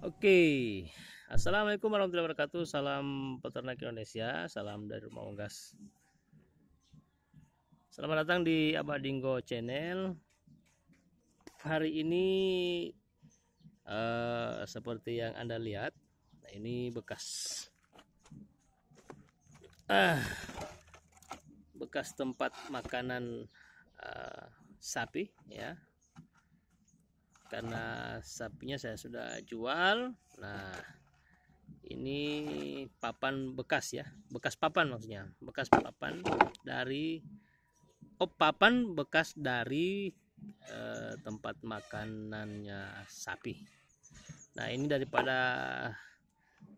Oke, okay. assalamualaikum warahmatullahi wabarakatuh. Salam peternak Indonesia, salam dari rumah unggas. Selamat datang di Abah Abadinggo Channel. Hari ini uh, seperti yang anda lihat, nah ini bekas, uh, bekas tempat makanan uh, sapi, ya karena sapinya saya sudah jual nah ini papan bekas ya bekas papan maksudnya bekas papan dari oh papan bekas dari eh, tempat makanannya sapi nah ini daripada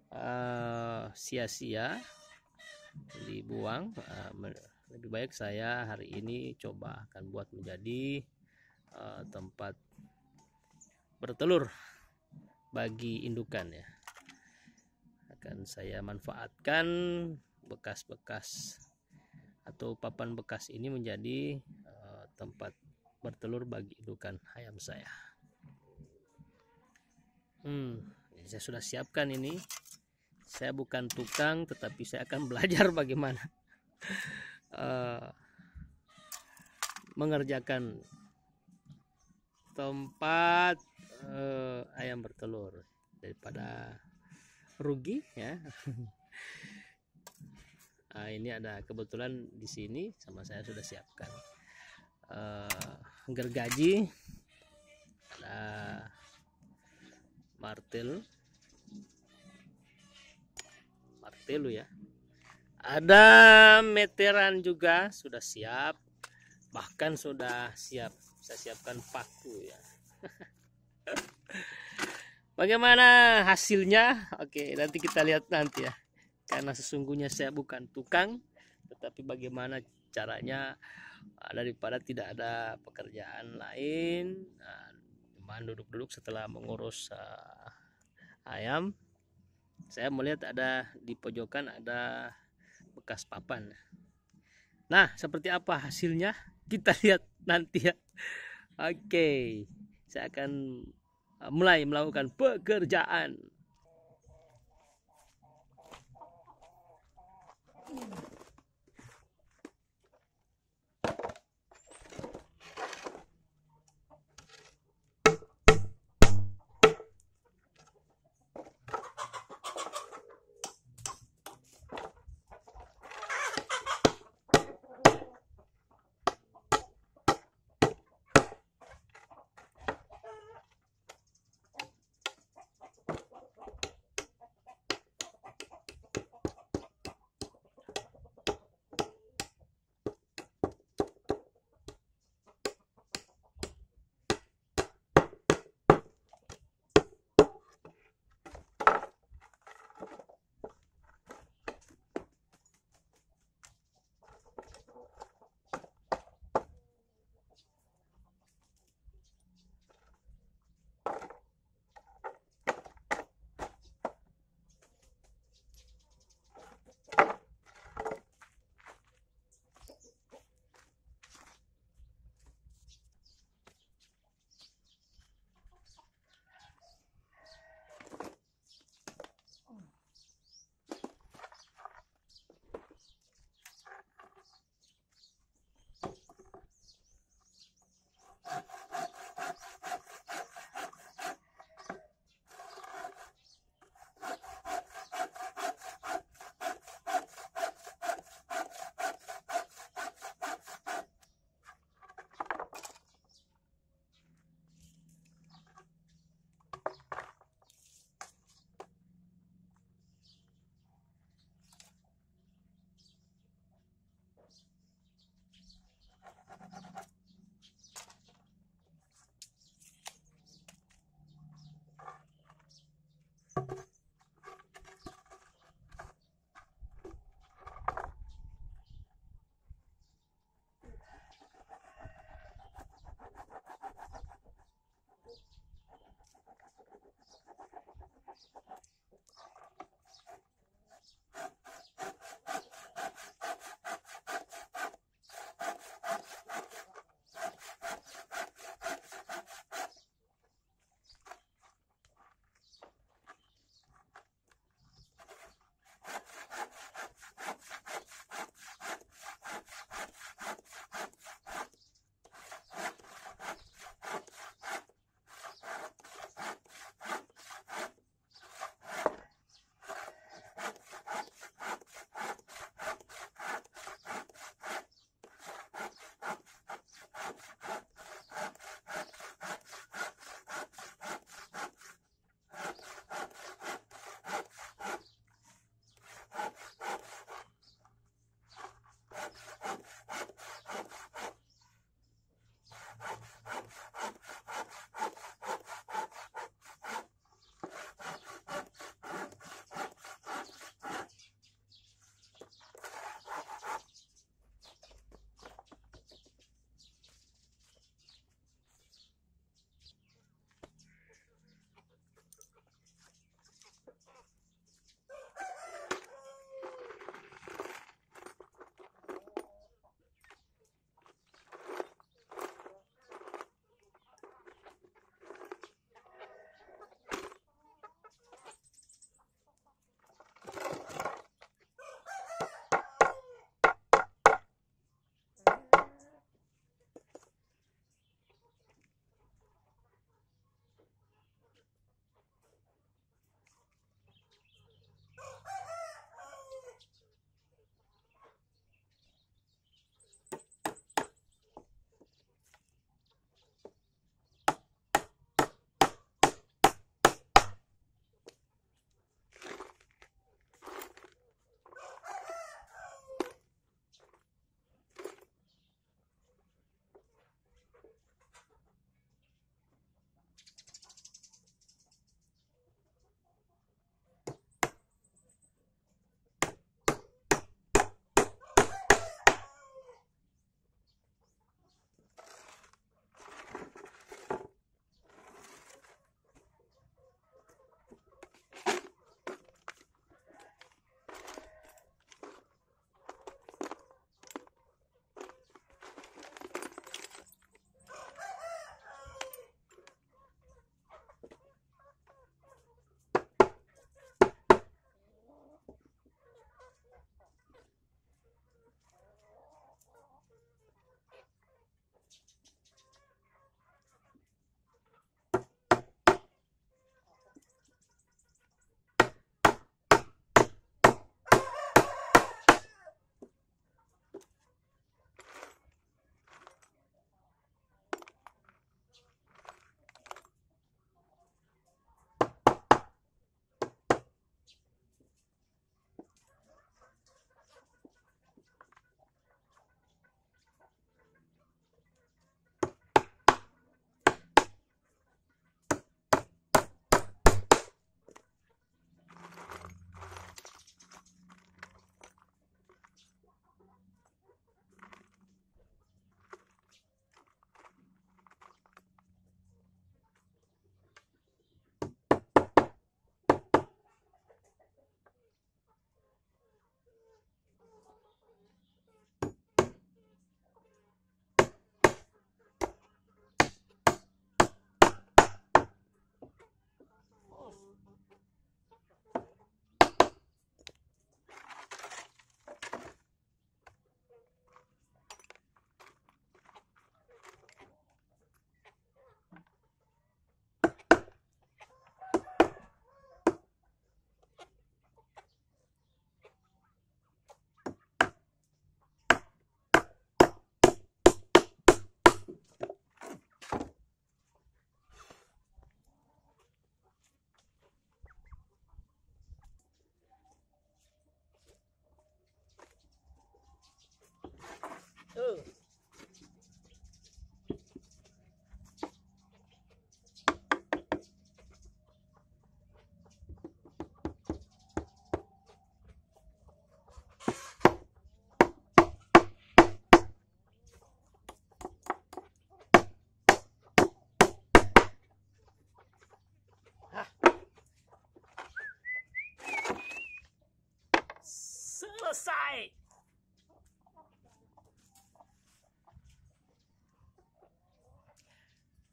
eh, sia-sia eh, dibuang eh, lebih baik saya hari ini coba akan buat menjadi eh, tempat bertelur bagi indukan ya akan saya manfaatkan bekas-bekas atau papan bekas ini menjadi uh, tempat bertelur bagi indukan ayam saya hmm saya sudah siapkan ini saya bukan tukang tetapi saya akan belajar bagaimana uh, mengerjakan tempat uh, ayam bertelur daripada rugi ya nah, ini ada kebetulan di sini sama saya sudah siapkan uh, eh, gergaji ada martil martil ya ada meteran juga sudah siap bahkan sudah siap saya siapkan paku ya Bagaimana hasilnya? Oke, nanti kita lihat nanti ya. Karena sesungguhnya saya bukan tukang, tetapi bagaimana caranya ah, daripada tidak ada pekerjaan lain, ah, cuma duduk-duduk setelah mengurus uh, ayam. Saya melihat ada di pojokan ada bekas papan. Nah, seperti apa hasilnya? Kita lihat nanti ya. Oke. Okay saya akan uh, mulai melakukan pekerjaan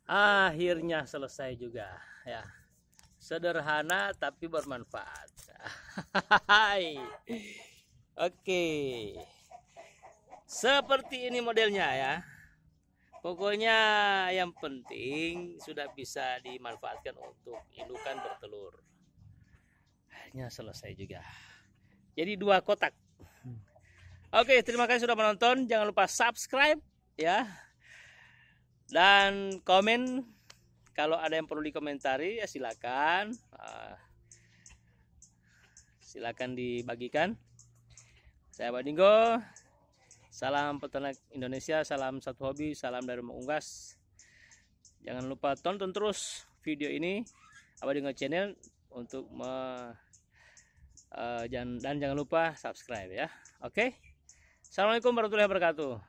akhirnya selesai juga ya sederhana tapi bermanfaat oke seperti ini modelnya ya pokoknya yang penting sudah bisa dimanfaatkan untuk indukan bertelur akhirnya selesai juga jadi dua kotak hmm. oke terima kasih sudah menonton jangan lupa subscribe ya dan komen kalau ada yang perlu dikomentari ya silakan ah, silakan dibagikan saya Badinggo salam peternak Indonesia salam satu hobi salam dari rumah unggas jangan lupa tonton terus video ini Abadinggo channel untuk me, uh, eh, dan, dan jangan lupa subscribe ya oke okay? Assalamualaikum warahmatullahi wabarakatuh